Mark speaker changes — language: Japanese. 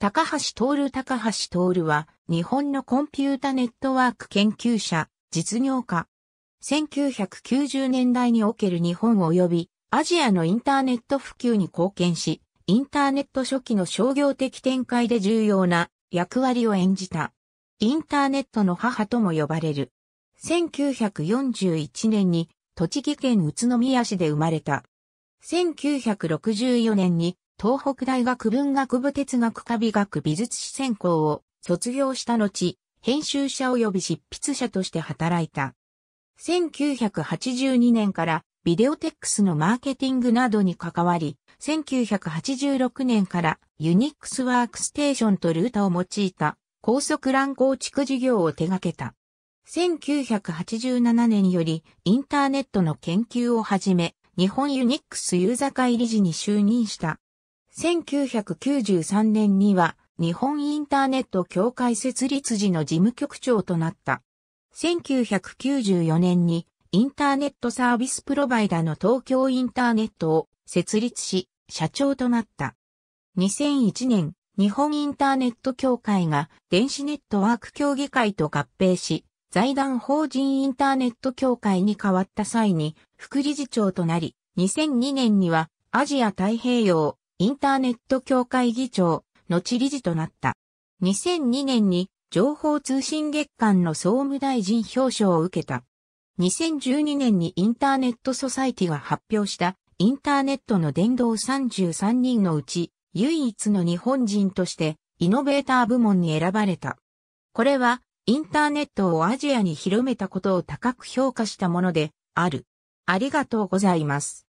Speaker 1: 高
Speaker 2: 橋徹高橋徹は、日本のコンピュータネットワーク研究者、実業家。1990年代における日本及び、アジアのインターネット普及に貢献し、インターネット初期の商業的展開で重要な役割を演じた。インターネットの母とも呼ばれる。1941年に、栃木県宇都宮市で生まれた。1964年に東北大学文学部哲学科美学美術史専攻を卒業した後、編集者及び執筆者として働いた。1982年からビデオテックスのマーケティングなどに関わり、1986年からユニックスワークステーションとルータを用いた高速乱構築事業を手掛けた。1987年よりインターネットの研究をはじめ、日本ユニックスユーザ会理事に就任した。1993年には日本インターネット協会設立時の事務局長となった。1994年にインターネットサービスプロバイダの東京インターネットを設立し、社長となった。2001年、日本インターネット協会が電子ネットワーク協議会と合併し、財団法人インターネット協会に変わった際に副理事長となり、2002年にはアジア太平洋インターネット協会議長、後理事となった。2002年に情報通信月間の総務大臣表彰を受けた。2012年にインターネットソサイティが発表したインターネットの伝道33人のうち唯一の日本人としてイノベーター部門に選ばれた。これはインターネットをアジアに広めたことを高く評価したものである。ありがとうございます。